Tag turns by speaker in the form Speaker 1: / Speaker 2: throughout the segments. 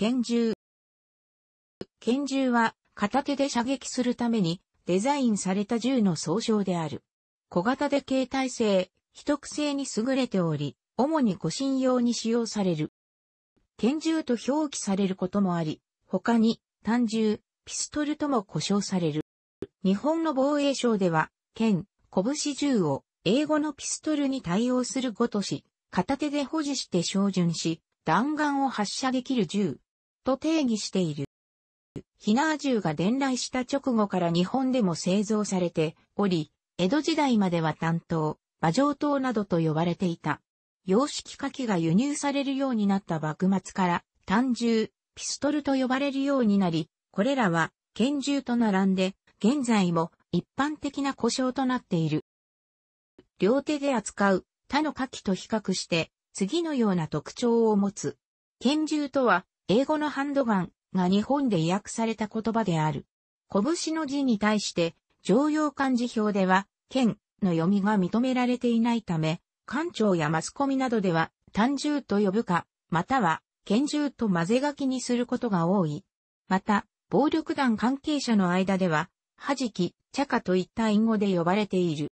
Speaker 1: 拳銃。拳銃は片手で射撃するためにデザインされた銃の総称である。小型で携帯性、秘匿性に優れており、主に護身用に使用される。拳銃と表記されることもあり、他に単銃、ピストルとも呼称される。日本の防衛省では、剣、拳銃を英語のピストルに対応するごとし、片手で保持して照準し、弾丸を発射できる銃、と定義している。ナー銃が伝来した直後から日本でも製造されており、江戸時代までは担当、馬上刀などと呼ばれていた。洋式火器が輸入されるようになった幕末から、単銃、ピストルと呼ばれるようになり、これらは拳銃と並んで、現在も一般的な故障となっている。両手で扱う他の火器と比較して、次のような特徴を持つ。拳銃とは、英語のハンドガンが日本で訳された言葉である。拳の字に対して、常用漢字表では、剣の読みが認められていないため、官庁やマスコミなどでは、単銃と呼ぶか、または、拳銃と混ぜ書きにすることが多い。また、暴力団関係者の間では、はじき、茶化といった隠語で呼ばれている。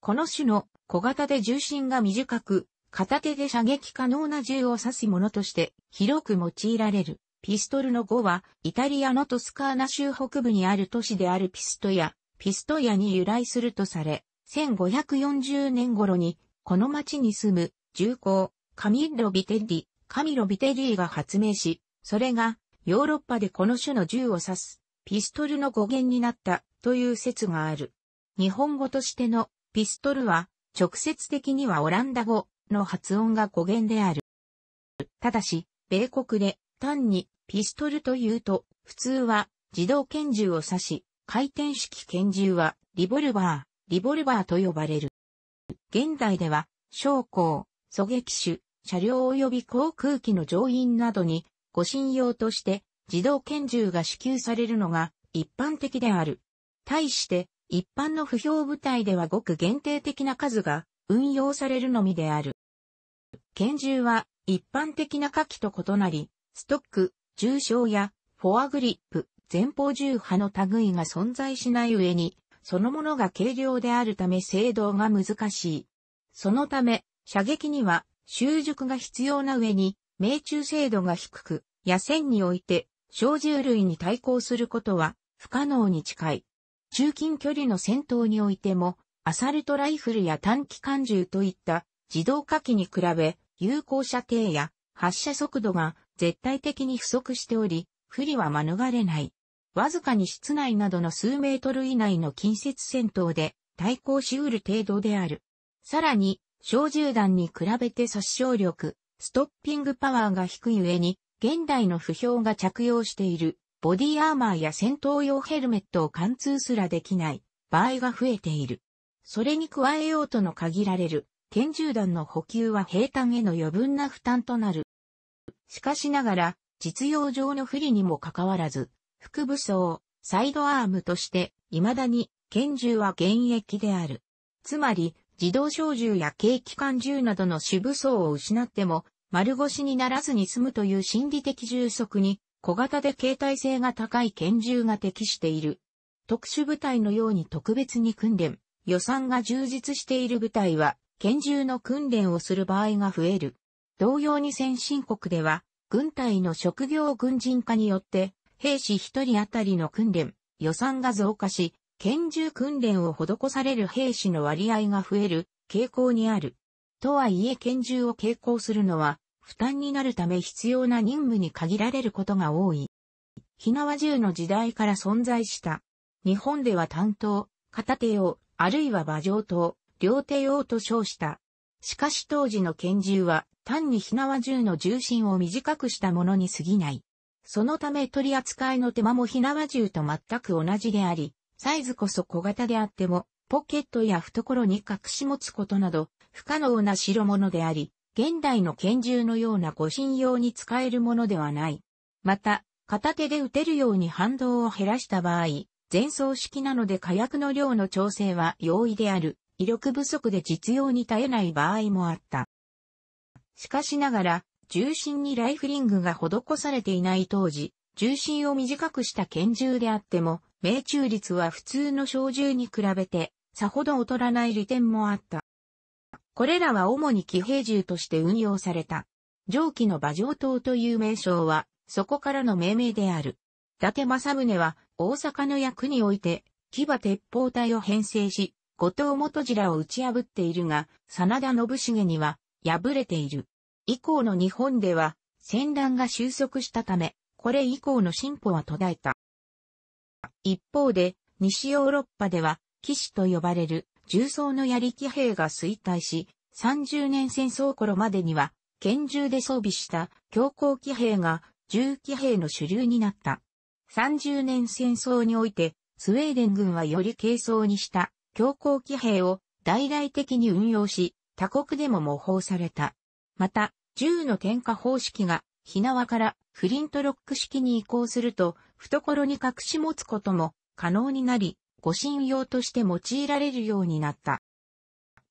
Speaker 1: この種の小型で重心が短く、片手で射撃可能な銃を指すものとして広く用いられる。ピストルの語は、イタリアのトスカーナ州北部にある都市であるピストや、ピストヤに由来するとされ、1540年頃に、この町に住む、重工、カミロ・ビテッリ、カミロ・ビテリーが発明し、それが、ヨーロッパでこの種の銃を指す、ピストルの語源になった、という説がある。日本語としての、ピストルは、直接的にはオランダ語、の発音が語源である。ただし、米国で単にピストルというと、普通は自動拳銃を指し、回転式拳銃はリボルバー、リボルバーと呼ばれる。現代では、将校、狙撃手、車両及び航空機の乗員などに、護身用として自動拳銃が支給されるのが一般的である。対して、一般の不評部隊ではごく限定的な数が運用されるのみである。拳銃は一般的な火器と異なり、ストック、重傷やフォアグリップ、前方重波の類が存在しない上に、そのものが軽量であるため制動が難しい。そのため、射撃には習熟が必要な上に、命中精度が低く、野戦において、小銃類に対抗することは不可能に近い。中近距離の戦闘においても、アサルトライフルや短期間銃といった自動化機に比べ、有効射程や発射速度が絶対的に不足しており、不利は免れない。わずかに室内などの数メートル以内の近接戦闘で対抗し得る程度である。さらに、小銃弾に比べて殺傷力、ストッピングパワーが低い上に、現代の不評が着用している、ボディアーマーや戦闘用ヘルメットを貫通すらできない場合が増えている。それに加えようとの限られる拳銃弾の補給は兵団への余分な負担となる。しかしながら、実用上の不利にもかかわらず、副武装、サイドアームとして、未だに拳銃は現役である。つまり、自動小銃や軽機関銃などの主武装を失っても、丸腰にならずに済むという心理的充足に、小型で携帯性が高い拳銃が適している。特殊部隊のように特別に訓練、予算が充実している部隊は、拳銃の訓練をする場合が増える。同様に先進国では、軍隊の職業軍人化によって、兵士一人当たりの訓練、予算が増加し、拳銃訓練を施される兵士の割合が増える傾向にある。とはいえ拳銃を携行するのは、負担になるため必要な任務に限られることが多い。火縄銃の時代から存在した。日本では担当、片手用、あるいは馬上刀、両手用と称した。しかし当時の拳銃は単に火縄銃の重心を短くしたものに過ぎない。そのため取り扱いの手間も火縄銃と全く同じであり、サイズこそ小型であっても、ポケットや懐に隠し持つことなど、不可能な代物であり、現代の拳銃のような護身用に使えるものではない。また、片手で撃てるように反動を減らした場合、前奏式なので火薬の量の調整は容易である。威力不足で実用に耐えない場合もあった。しかしながら、重心にライフリングが施されていない当時、重心を短くした拳銃であっても、命中率は普通の小銃に比べて、さほど劣らない利点もあった。これらは主に騎兵銃として運用された。蒸気の馬上塔という名称は、そこからの命名である。伊達政宗は、大阪の役において、騎馬鉄砲隊を編成し、後藤元次らを打ち破っているが、真田信繁には敗れている。以降の日本では戦乱が収束したため、これ以降の進歩は途絶えた。一方で、西ヨーロッパでは、騎士と呼ばれる重装の槍騎兵が衰退し、30年戦争頃までには、拳銃で装備した強行騎兵が銃騎兵の主流になった。30年戦争において、スウェーデン軍はより軽装にした強硬騎兵を大々的に運用し、他国でも模倣された。また、銃の点火方式が、火縄からフリントロック式に移行すると、懐に隠し持つことも可能になり、護身用として用いられるようになった。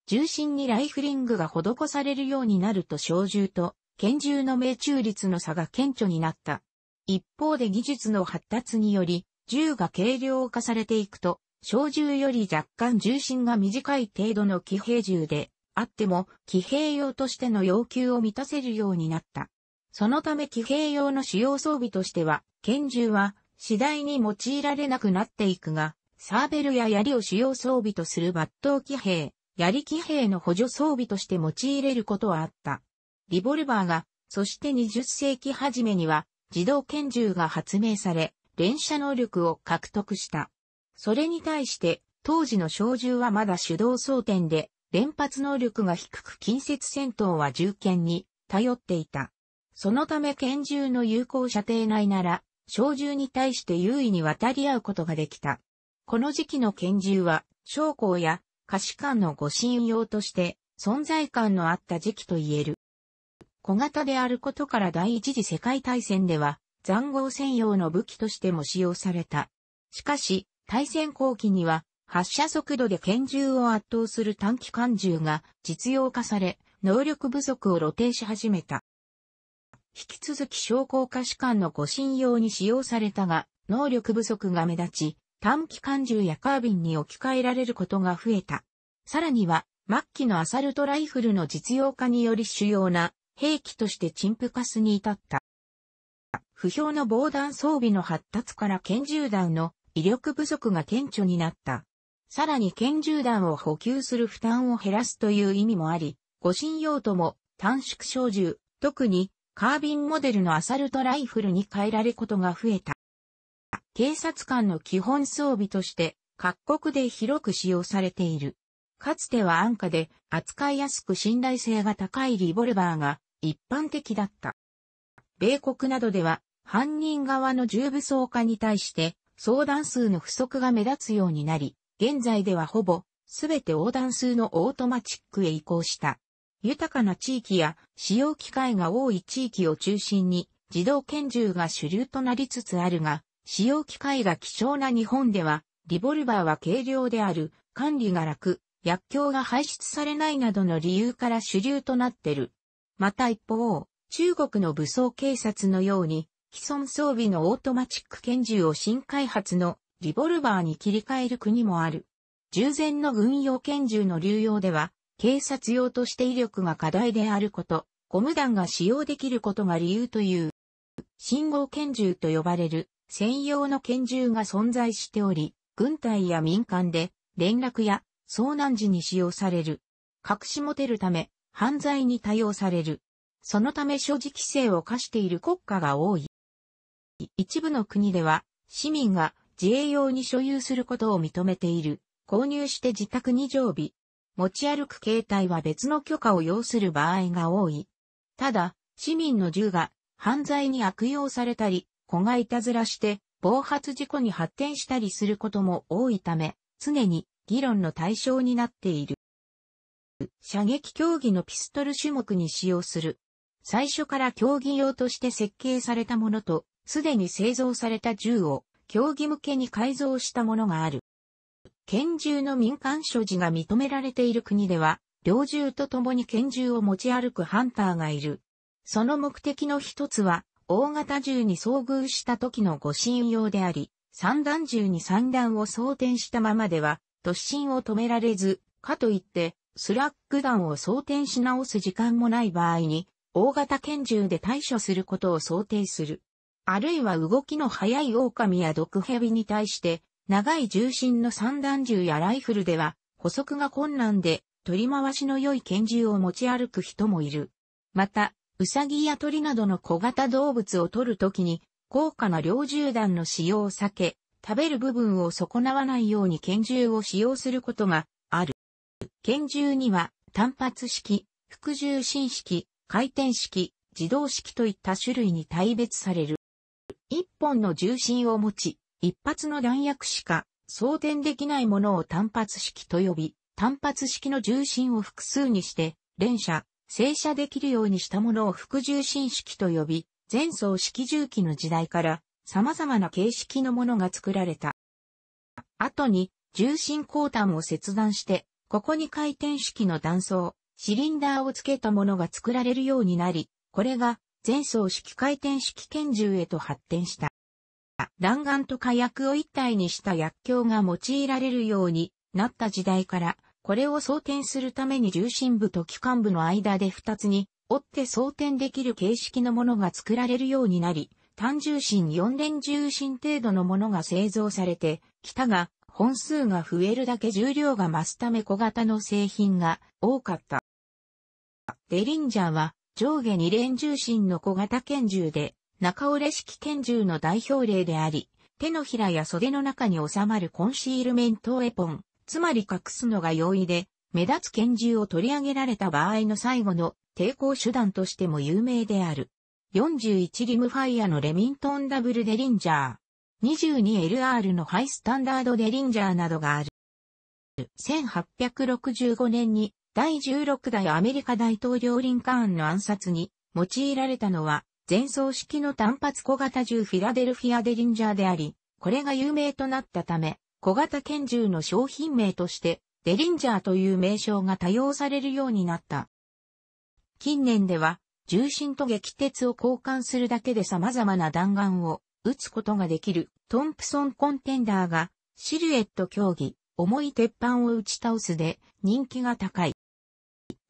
Speaker 1: 重心にライフリングが施されるようになると小銃と拳銃の命中率の差が顕著になった。一方で技術の発達により、銃が軽量化されていくと、小銃より若干重心が短い程度の騎兵銃で、あっても騎兵用としての要求を満たせるようになった。そのため騎兵用の主要装備としては、拳銃は次第に用いられなくなっていくが、サーベルや槍を主要装備とする抜刀騎兵、槍騎兵の補助装備として用いれることはあった。リボルバーが、そして20世紀初めには自動拳銃が発明され、連射能力を獲得した。それに対して、当時の小銃はまだ手動装填で、連発能力が低く近接戦闘は銃剣に頼っていた。そのため拳銃の有効射程内なら、小銃に対して優位に渡り合うことができた。この時期の拳銃は、将校や可視官の護身用として存在感のあった時期と言える。小型であることから第一次世界大戦では、残壕専用の武器としても使用された。しかし、対戦後期には発射速度で拳銃を圧倒する短期間銃が実用化され、能力不足を露呈し始めた。引き続き商工科士官の護身用に使用されたが、能力不足が目立ち、短期間銃やカービンに置き換えられることが増えた。さらには、末期のアサルトライフルの実用化により主要な兵器として陳腐化すに至った。不評の防弾装備の発達から拳銃弾の威力不足が顕著になった。さらに拳銃弾を補給する負担を減らすという意味もあり、護身用途も短縮小銃、特にカービンモデルのアサルトライフルに変えられることが増えた。警察官の基本装備として各国で広く使用されている。かつては安価で扱いやすく信頼性が高いリボルバーが一般的だった。米国などでは犯人側の重武装化に対して相談数の不足が目立つようになり、現在ではほぼ、すべて横断数のオートマチックへ移行した。豊かな地域や使用機会が多い地域を中心に自動拳銃が主流となりつつあるが、使用機会が希少な日本では、リボルバーは軽量である、管理が楽、薬莢が排出されないなどの理由から主流となってる。また一方、中国の武装警察のように、既存装備のオートマチック拳銃を新開発のリボルバーに切り替える国もある。従前の軍用拳銃の流用では、警察用として威力が課題であること、ゴム弾が使用できることが理由という、信号拳銃と呼ばれる専用の拳銃が存在しており、軍隊や民間で連絡や遭難時に使用される。隠し持てるため犯罪に多用される。そのため所持規制を課している国家が多い。一部の国では、市民が自衛用に所有することを認めている。購入して自宅に常備。持ち歩く携帯は別の許可を要する場合が多い。ただ、市民の銃が犯罪に悪用されたり、子がいたずらして暴発事故に発展したりすることも多いため、常に議論の対象になっている。射撃競技のピストル種目に使用する。最初から競技用として設計されたものとすでに製造された銃を競技向けに改造したものがある。拳銃の民間所持が認められている国では、猟銃と共に拳銃を持ち歩くハンターがいる。その目的の一つは、大型銃に遭遇した時の護身用であり、散弾銃に散弾を装填したままでは、突進を止められず、かといって、スラッグ弾を装填し直す時間もない場合に、大型拳銃で対処することを想定する。あるいは動きの速い狼や毒蛇に対して、長い重心の散弾銃やライフルでは、捕捉が困難で、取り回しの良い拳銃を持ち歩く人もいる。また、ウサギや鳥などの小型動物を取るときに、高価な猟銃弾の使用を避け、食べる部分を損なわないように拳銃を使用することがある。拳銃には、単発式、副重心式、回転式、自動式といった種類に大別される。一本の重心を持ち、一発の弾薬しか装填できないものを単発式と呼び、単発式の重心を複数にして、連射、正射できるようにしたものを副重心式と呼び、前走式重機の時代から様々な形式のものが作られた。後に重心後端を切断して、ここに回転式の断層、シリンダーをつけたものが作られるようになり、これが前走式回転式拳銃へと発展した。弾丸と火薬を一体にした薬莢が用いられるようになった時代から、これを装填するために重心部と機関部の間で2つに折って装填できる形式のものが作られるようになり、単重心4連重心程度のものが製造されてきたが、本数が増えるだけ重量が増すため小型の製品が多かった。デリンジャーは上下二連重心の小型拳銃で、中折れ式拳銃の代表例であり、手のひらや袖の中に収まるコンシールメントウェポン、つまり隠すのが容易で、目立つ拳銃を取り上げられた場合の最後の抵抗手段としても有名である。41リムファイアのレミントンダブルデリンジャー。22LR のハイスタンダードデリンジャーなどがある。1865年に第16代アメリカ大統領リンカーンの暗殺に用いられたのは、前奏式の単発小型銃フィラデルフィアデリンジャーであり、これが有名となったため、小型拳銃の商品名として、デリンジャーという名称が多用されるようになった。近年では、重心と撃鉄を交換するだけで様々な弾丸を撃つことができるトンプソンコンテンダーがシルエット競技、重い鉄板を打ち倒すで人気が高い。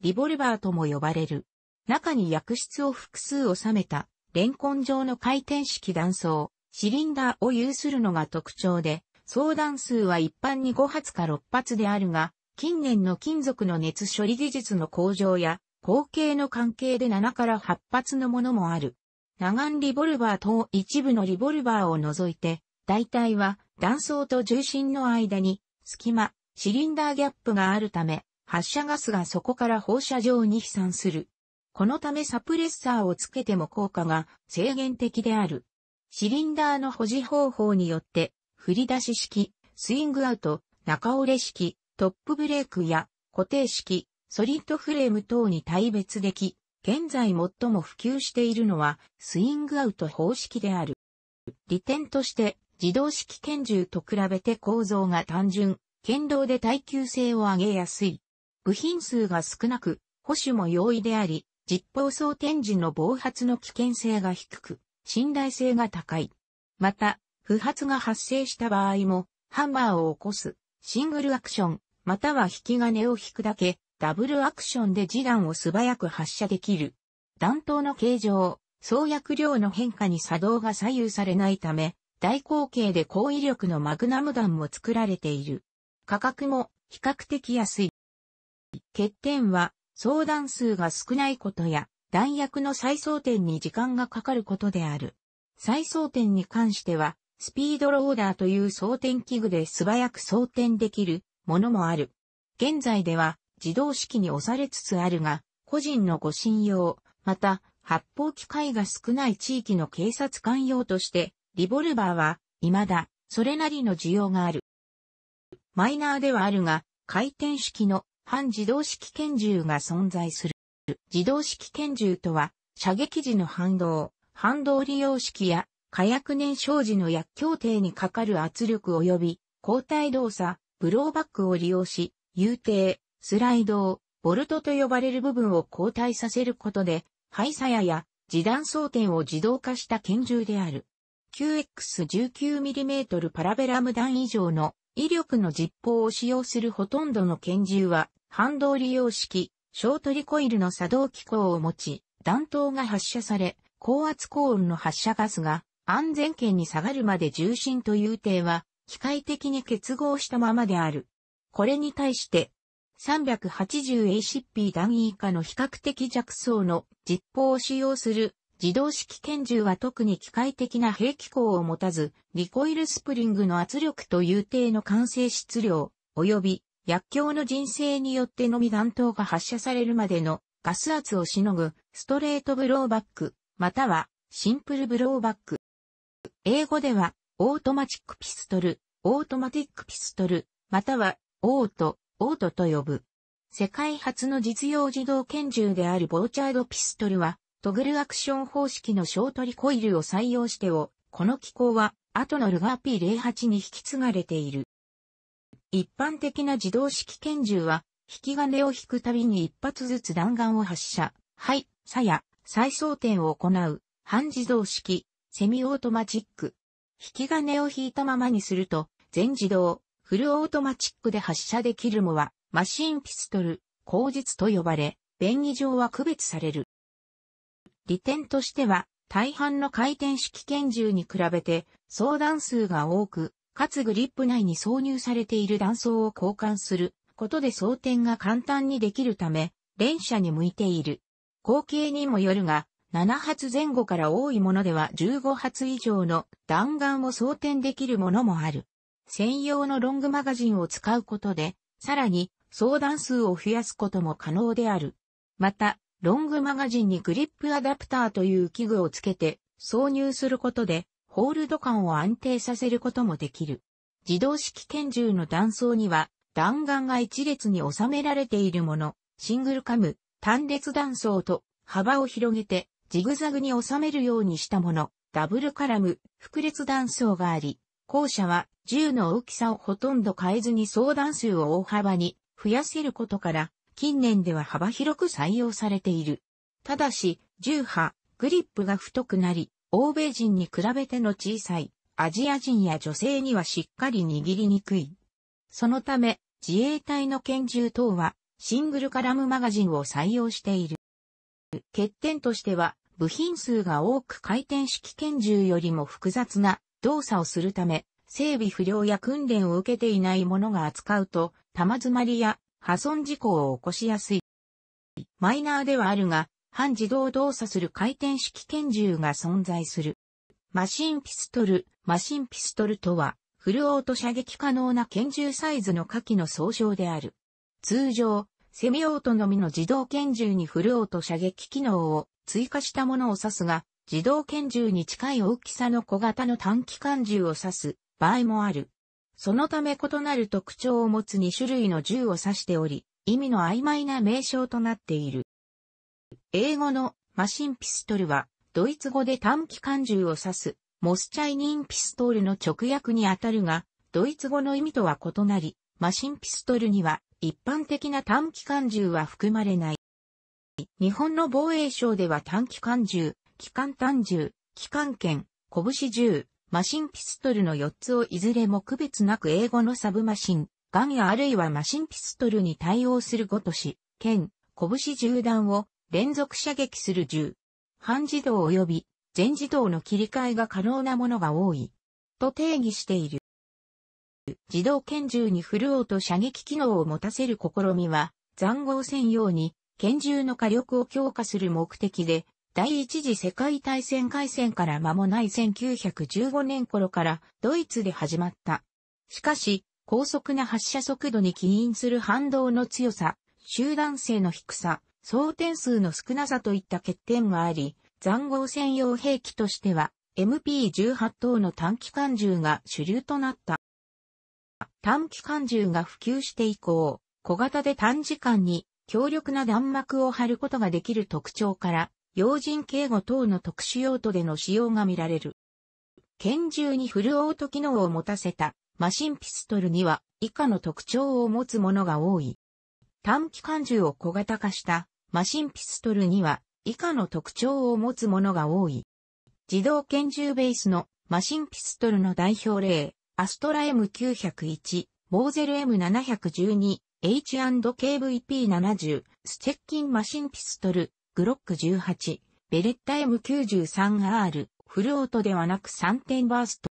Speaker 1: リボルバーとも呼ばれる。中に薬室を複数収めた、レンコン状の回転式弾倉、シリンダーを有するのが特徴で、相談数は一般に5発か6発であるが、近年の金属の熱処理技術の向上や、後継の関係で7から8発のものもある。長眼リボルバー等一部のリボルバーを除いて、大体は弾倉と重心の間に隙間、シリンダーギャップがあるため、発射ガスがそこから放射状に飛散する。このためサプレッサーをつけても効果が制限的である。シリンダーの保持方法によって、振り出し式、スイングアウト、中折れ式、トップブレークや固定式、ソリッドフレーム等に対別でき、現在最も普及しているのはスイングアウト方式である。利点として自動式拳銃と比べて構造が単純、剣道で耐久性を上げやすい。部品数が少なく、保守も容易であり、実包装展示の暴発の危険性が低く、信頼性が高い。また、不発が発生した場合も、ハンマーを起こす、シングルアクション、または引き金を引くだけ、ダブルアクションで示談を素早く発射できる。弾頭の形状、創薬量の変化に作動が左右されないため、大口径で高威力のマグナム弾も作られている。価格も比較的安い。欠点は相談数が少ないことや、弾薬の再装填に時間がかかることである。再装填に関しては、スピードローダーという装填器具で素早く装填できるものもある。現在では自動式に押されつつあるが、個人の護信用、また発砲機会が少ない地域の警察官用として、リボルバーは未だそれなりの需要がある。マイナーではあるが、回転式の半自動式拳銃が存在する。自動式拳銃とは、射撃時の反動、反動利用式や、火薬燃焼時の薬協定にかかる圧力及び、交代動作、ブローバックを利用し、遊艇、スライドボルトと呼ばれる部分を交代させることで、排さやや、自弾装填を自動化した拳銃である。q x 1 9 m m パラベラム弾以上の威力の実砲を使用するほとんどの拳銃は反動利用式、ショートリコイルの作動機構を持ち、弾頭が発射され、高圧高温の発射ガスが安全圏に下がるまで重心という点は、機械的に結合したままである。これに対して、380ACP 弾以下の比較的弱層の実砲を使用する自動式拳銃は特に機械的な兵器構を持たず、リコイルスプリングの圧力という程の完成質量、及び薬莢の人生によってのみ弾頭が発射されるまでのガス圧をしのぐストレートブローバック、またはシンプルブローバック。英語ではオートマチックピストル、オートマティックピストル、またはオート、オートと呼ぶ。世界初の実用自動拳銃であるボーチャードピストルは、トグルアクション方式のショートリコイルを採用してお、この機構は、後のルガー P08 に引き継がれている。一般的な自動式拳銃は、引き金を引くたびに一発ずつ弾丸を発射、はい、さや、再装填を行う、半自動式、セミオートマチック。引き金を引いたままにすると、全自動、フルオートマチックで発射できるもは、マシンピストル、口実と呼ばれ、便宜上は区別される。利点としては、大半の回転式拳銃に比べて、相談数が多く、かつグリップ内に挿入されている断層を交換することで装填が簡単にできるため、連射に向いている。後継にもよるが、7発前後から多いものでは15発以上の弾丸を装填できるものもある。専用のロングマガジンを使うことで、さらに相談数を増やすことも可能である。また、ロングマガジンにグリップアダプターという器具をつけて挿入することで、ホールド感を安定させることもできる。自動式拳銃の弾倉には弾丸が一列に収められているもの、シングルカム、単列弾倉と幅を広げてジグザグに収めるようにしたもの、ダブルカラム、複列弾倉があり、後者は銃の大きさをほとんど変えずに相談数を大幅に増やせることから、近年では幅広く採用されている。ただし、銃波、グリップが太くなり、欧米人に比べての小さい、アジア人や女性にはしっかり握りにくい。そのため、自衛隊の拳銃等は、シングルカラムマガジンを採用している。欠点としては、部品数が多く回転式拳銃よりも複雑な動作をするため、整備不良や訓練を受けていないものが扱うと、玉詰まりや破損事故を起こしやすい。マイナーではあるが、半自動動作する回転式拳銃が存在する。マシンピストル、マシンピストルとは、フルオート射撃可能な拳銃サイズの下記の総称である。通常、セミオートのみの自動拳銃にフルオート射撃機能を追加したものを指すが、自動拳銃に近い大きさの小型の短期間銃を指す場合もある。そのため異なる特徴を持つ2種類の銃を指しており、意味の曖昧な名称となっている。英語のマシンピストルは、ドイツ語で短期間銃を指す、モスチャイニンピストールの直訳にあたるが、ドイツ語の意味とは異なり、マシンピストルには一般的な短期間銃は含まれない。日本の防衛省では短期間銃、機関単銃、機関剣、拳銃、マシンピストルの4つをいずれも区別なく英語のサブマシン、ガンやあるいはマシンピストルに対応するごとし、剣、拳銃弾を連続射撃する銃。半自動及び全自動の切り替えが可能なものが多い。と定義している。自動拳銃にフルオート射撃機能を持たせる試みは、残壕専用に拳銃の火力を強化する目的で、第一次世界大戦開戦から間もない1915年頃からドイツで始まった。しかし、高速な発射速度に起因する反動の強さ、集団性の低さ、装填数の少なさといった欠点があり、残壕専用兵器としては MP18 等の短期間銃が主流となった。短期間銃が普及して以降、小型で短時間に強力な弾幕を張ることができる特徴から、要人警護等の特殊用途での使用が見られる。拳銃にフルオート機能を持たせたマシンピストルには以下の特徴を持つものが多い。短期間銃を小型化したマシンピストルには以下の特徴を持つものが多い。自動拳銃ベースのマシンピストルの代表例、アストラ M901、ボーゼル M712、H&KVP70、ステッキンマシンピストル、グロック18、ベレッタ M93R、フルオートではなく3点バースト。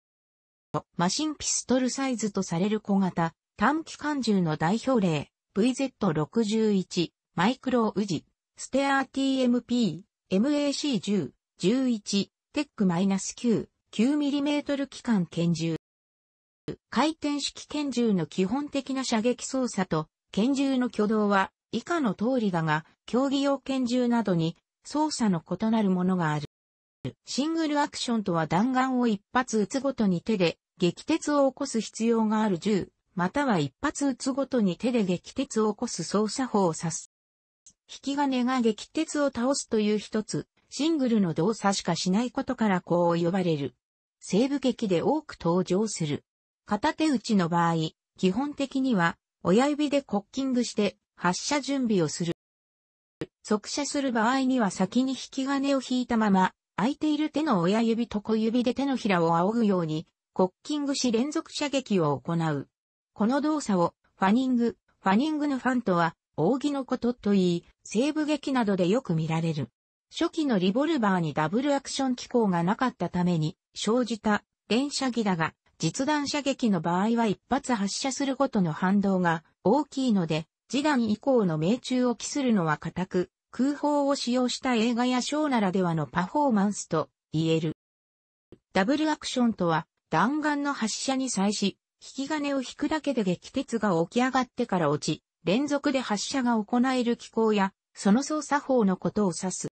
Speaker 1: マシンピストルサイズとされる小型、短期間銃の代表例、VZ61、マイクロウジ、ステアー TMP、MAC10、11、テック -9、9mm 機関拳銃。回転式拳銃の基本的な射撃操作と拳銃の挙動は以下の通りだが、競技用拳銃などに操作の異なるものがある。シングルアクションとは弾丸を一発撃つごとに手で撃鉄を起こす必要がある銃、または一発撃つごとに手で撃鉄を起こす操作法を指す。引き金が激鉄を倒すという一つ、シングルの動作しかしないことからこう呼ばれる。西部劇で多く登場する。片手打ちの場合、基本的には、親指でコッキングして発射準備をする。即射する場合には先に引き金を引いたまま、空いている手の親指と小指で手のひらを仰ぐように、コッキングし連続射撃を行う。この動作を、ファニング、ファニングのファンとは、扇のことと言い、西部劇などでよく見られる。初期のリボルバーにダブルアクション機構がなかったために生じた連射儀だが、実弾射撃の場合は一発発射するごとの反動が大きいので、次弾以降の命中を期するのは固く、空砲を使用した映画やショーならではのパフォーマンスと言える。ダブルアクションとは、弾丸の発射に際し、引き金を引くだけで撃鉄が起き上がってから落ち、連続で発射が行える機構や、その操作法のことを指す。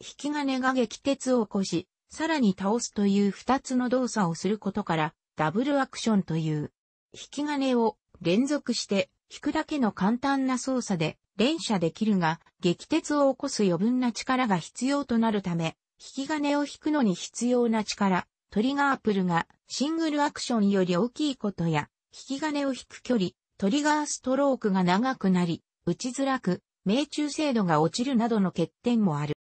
Speaker 1: 引き金が撃鉄を起こし、さらに倒すという二つの動作をすることから、ダブルアクションという、引き金を連続して引くだけの簡単な操作で連射できるが、撃鉄を起こす余分な力が必要となるため、引き金を引くのに必要な力、トリガープルがシングルアクションより大きいことや、引き金を引く距離、トリガーストロークが長くなり、打ちづらく、命中精度が落ちるなどの欠点もある。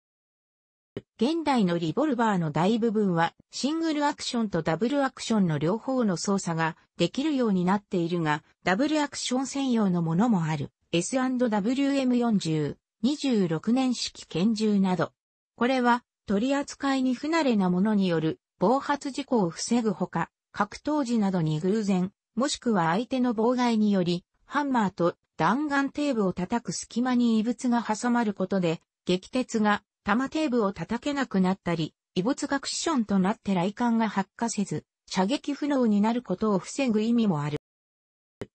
Speaker 1: 現代のリボルバーの大部分はシングルアクションとダブルアクションの両方の操作ができるようになっているが、ダブルアクション専用のものもある S&WM40、26年式拳銃など。これは取り扱いに不慣れなものによる暴発事故を防ぐほか、格闘時などに偶然、もしくは相手の妨害により、ハンマーと弾丸テーブを叩く隙間に異物が挟まることで、撃鉄が玉テーブを叩けなくなったり、異物がクッションとなって雷管が発火せず、射撃不能になることを防ぐ意味もある。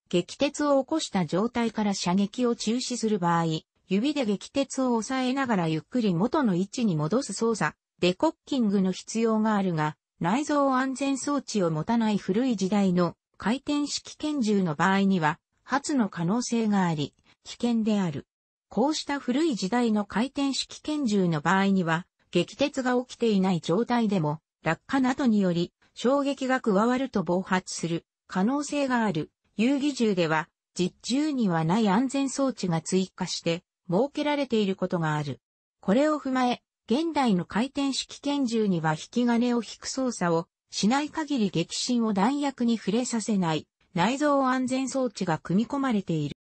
Speaker 1: 撃鉄を起こした状態から射撃を中止する場合、指で撃鉄を押さえながらゆっくり元の位置に戻す操作、デコッキングの必要があるが、内蔵安全装置を持たない古い時代の回転式拳銃の場合には、発の可能性があり、危険である。こうした古い時代の回転式拳銃の場合には、撃鉄が起きていない状態でも、落下などにより、衝撃が加わると暴発する可能性がある。遊戯銃では、実銃にはない安全装置が追加して設けられていることがある。これを踏まえ、現代の回転式拳銃には引き金を引く操作をしない限り激震を弾薬に触れさせない内蔵安全装置が組み込まれている。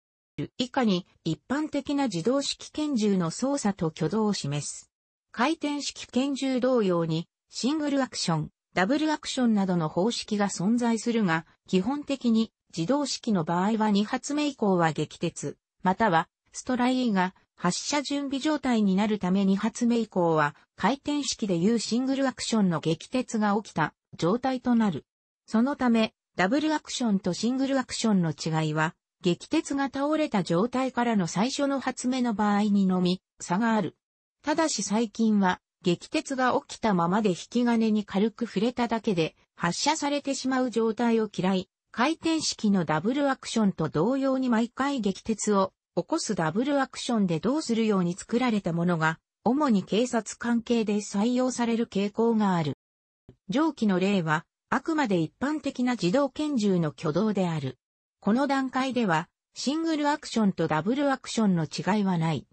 Speaker 1: 以下に一般的な自動式拳銃の操作と挙動を示す。回転式拳銃同様にシングルアクション、ダブルアクションなどの方式が存在するが、基本的に自動式の場合は2発目以降は撃鉄、またはストライが発射準備状態になるため2発目以降は回転式でいうシングルアクションの撃鉄が起きた状態となる。そのためダブルアクションとシングルアクションの違いは、激鉄が倒れた状態からの最初の発明の場合にのみ、差がある。ただし最近は、激鉄が起きたままで引き金に軽く触れただけで、発射されてしまう状態を嫌い、回転式のダブルアクションと同様に毎回激鉄を起こすダブルアクションでどうするように作られたものが、主に警察関係で採用される傾向がある。上記の例は、あくまで一般的な自動拳銃の挙動である。この段階では、シングルアクションとダブルアクションの違いはない。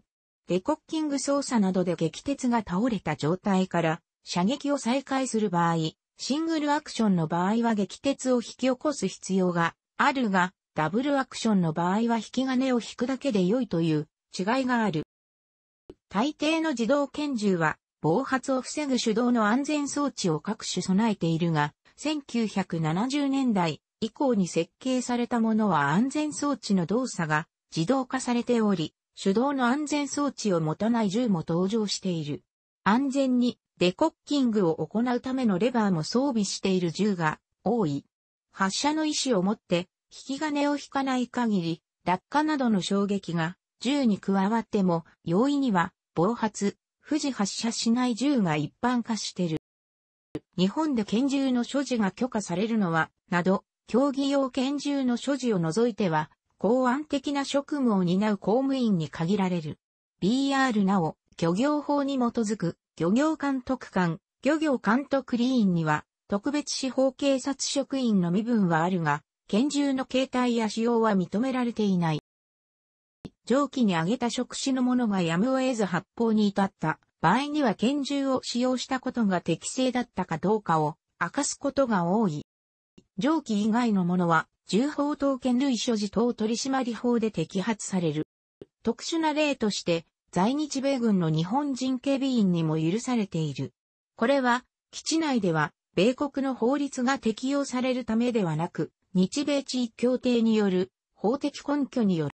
Speaker 1: デコッキング操作などで撃鉄が倒れた状態から射撃を再開する場合、シングルアクションの場合は撃鉄を引き起こす必要があるが、ダブルアクションの場合は引き金を引くだけで良いという違いがある。大抵の自動拳銃は暴発を防ぐ手動の安全装置を各種備えているが、1970年代以降に設計されたものは安全装置の動作が自動化されており、手動の安全装置を持たない銃も登場している。安全にデコッキングを行うためのレバーも装備している銃が多い。発射の意思を持って引き金を引かない限り、落下などの衝撃が銃に加わっても容易には暴発、富士発射しない銃が一般化してる。日本で拳銃の所持が許可されるのは、など、競技用拳銃の所持を除いては、公安的な職務を担う公務員に限られる。BR なお、漁業法に基づく、漁業監督官、漁業監督ー員には、特別司法警察職員の身分はあるが、拳銃の携帯や使用は認められていない。上記に挙げた職種の者がやむを得ず発砲に至った場合には拳銃を使用したことが適正だったかどうかを明かすことが多い。上記以外のものは、銃砲刀剣類所持等取締法で摘発される。特殊な例として、在日米軍の日本人警備員にも許されている。これは、基地内では、米国の法律が適用されるためではなく、日米地域協定による法的根拠によ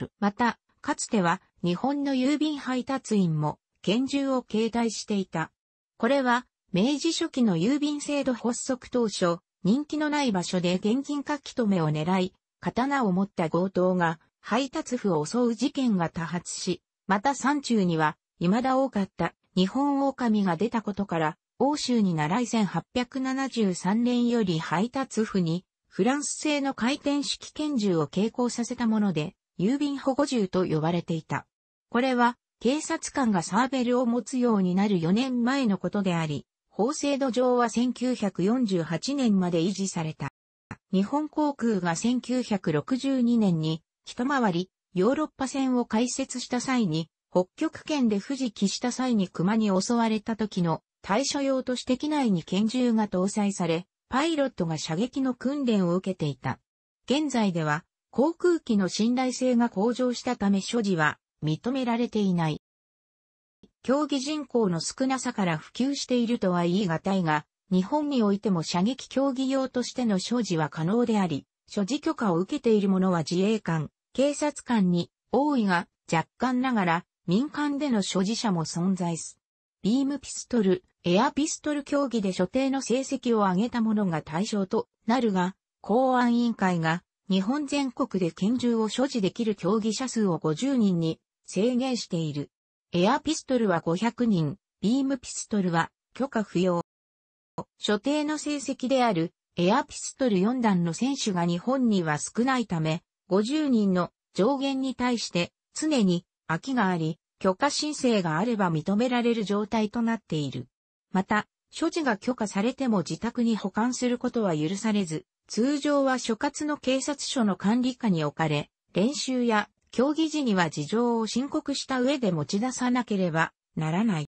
Speaker 1: る。また、かつては日本の郵便配達員も拳銃を携帯していた。これは、明治初期の郵便制度発足当初、人気のない場所で現金書き留めを狙い、刀を持った強盗が配達府を襲う事件が多発し、また山中には、未だ多かった日本狼が出たことから、欧州に習い1873年より配達府に、フランス製の回転式拳銃を携行させたもので、郵便保護銃と呼ばれていた。これは、警察官がサーベルを持つようになる4年前のことであり、法制度上は1948年まで維持された。日本航空が1962年に一回りヨーロッパ線を開設した際に北極圏で富士起した際に熊に襲われた時の対処用として機内に拳銃が搭載され、パイロットが射撃の訓練を受けていた。現在では航空機の信頼性が向上したため所持は認められていない。競技人口の少なさから普及しているとは言い難いが、日本においても射撃競技用としての所持は可能であり、所持許可を受けている者は自衛官、警察官に多いが、若干ながら民間での所持者も存在す。ビームピストル、エアピストル競技で所定の成績を上げた者が対象となるが、公安委員会が日本全国で拳銃を所持できる競技者数を50人に制限している。エアピストルは500人、ビームピストルは許可不要。所定の成績であるエアピストル4段の選手が日本には少ないため、50人の上限に対して常に空きがあり、許可申請があれば認められる状態となっている。また、所持が許可されても自宅に保管することは許されず、通常は所轄の警察署の管理下に置かれ、練習や競技時には事情を申告した上で持ち出さなければならない。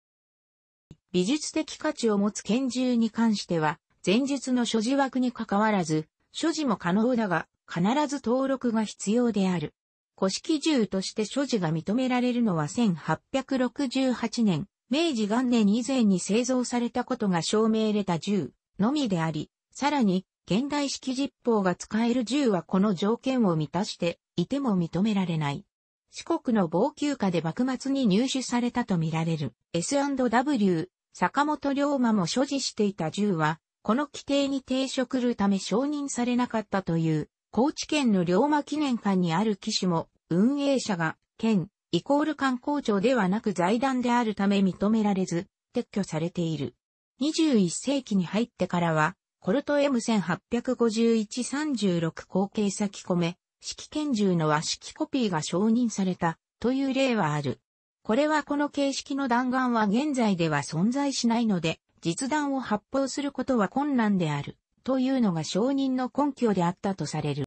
Speaker 1: 美術的価値を持つ拳銃に関しては、前述の所持枠に関わらず、所持も可能だが、必ず登録が必要である。古式銃として所持が認められるのは1868年、明治元年以前に製造されたことが証明れた銃のみであり、さらに現代式実砲が使える銃はこの条件を満たしていても認められない。四国の防休下で幕末に入手されたとみられる S&W 坂本龍馬も所持していた銃は、この規定に抵触るため承認されなかったという、高知県の龍馬記念館にある騎士も、運営者が、県、イコール観光庁ではなく財団であるため認められず、撤去されている。21世紀に入ってからは、コルト M1851-36 後継先込め、式拳銃の和式コピーが承認されたという例はある。これはこの形式の弾丸は現在では存在しないので、実弾を発砲することは困難である、というのが承認の根拠であったとされる。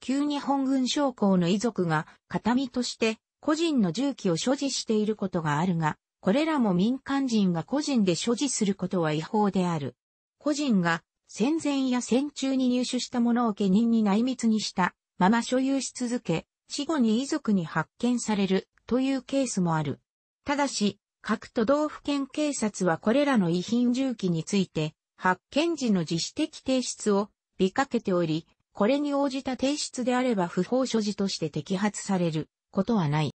Speaker 1: 旧日本軍将校の遺族が、形見として、個人の銃器を所持していることがあるが、これらも民間人が個人で所持することは違法である。個人が戦前や戦中に入手したものを家人に内密にしたまま所有し続け、死後に遺族に発見されるというケースもある。ただし、各都道府県警察はこれらの遺品重機について、発見時の自主的提出を見かけており、これに応じた提出であれば不法所持として摘発されることはない。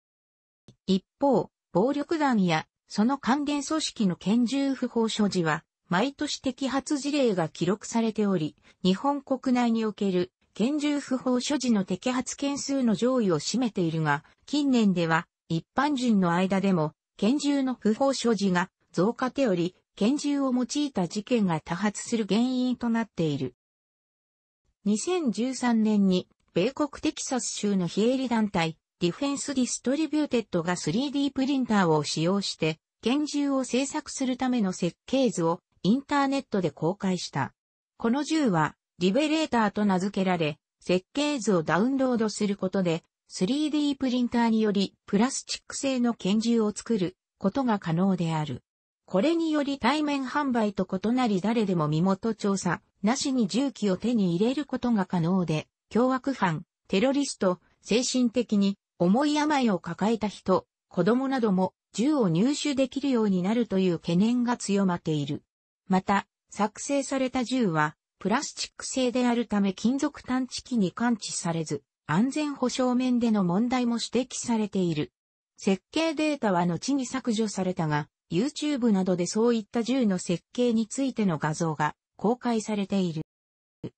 Speaker 1: 一方、暴力団やその関連組織の拳銃不法所持は、毎年摘発事例が記録されており、日本国内における拳銃不法所持の摘発件数の上位を占めているが、近年では一般人の間でも拳銃の不法所持が増加ており、拳銃を用いた事件が多発する原因となっている。2013年に米国テキサス州の非営利団体ディフェンスディストリビューテッドが 3D プリンターを使用して拳銃を製作するための設計図をインターネットで公開した。この銃はリベレーターと名付けられ、設計図をダウンロードすることで、3D プリンターによりプラスチック製の拳銃を作ることが可能である。これにより対面販売と異なり誰でも身元調査なしに銃器を手に入れることが可能で、凶悪犯、テロリスト、精神的に重い病を抱えた人、子供なども銃を入手できるようになるという懸念が強まっている。また、作成された銃はプラスチック製であるため金属探知機に感知されず、安全保障面での問題も指摘されている。設計データは後に削除されたが、YouTube などでそういった銃の設計についての画像が公開されている。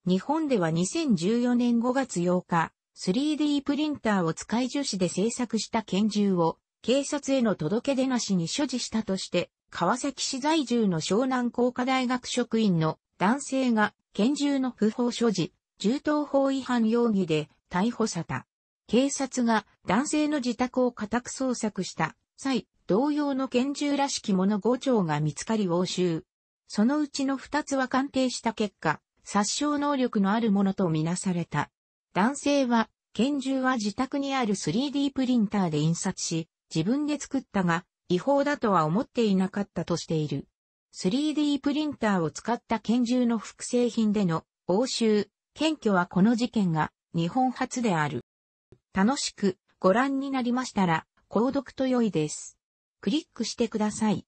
Speaker 1: 日本では2014年5月8日、3D プリンターを使い樹脂で製作した拳銃を警察への届け出なしに所持したとして、川崎市在住の湘南工科大学職員の男性が拳銃の不法所持、銃刀法違反容疑で逮捕された。警察が男性の自宅を家宅捜索した際、同様の拳銃らしきもの5丁が見つかり押収。そのうちの2つは鑑定した結果、殺傷能力のあるものとみなされた。男性は、拳銃は自宅にある 3D プリンターで印刷し、自分で作ったが、違法だとは思っていなかったとしている。3D プリンターを使った拳銃の複製品での押収、検挙はこの事件が日本初である。楽しくご覧になりましたら、購読と良いです。クリックしてください。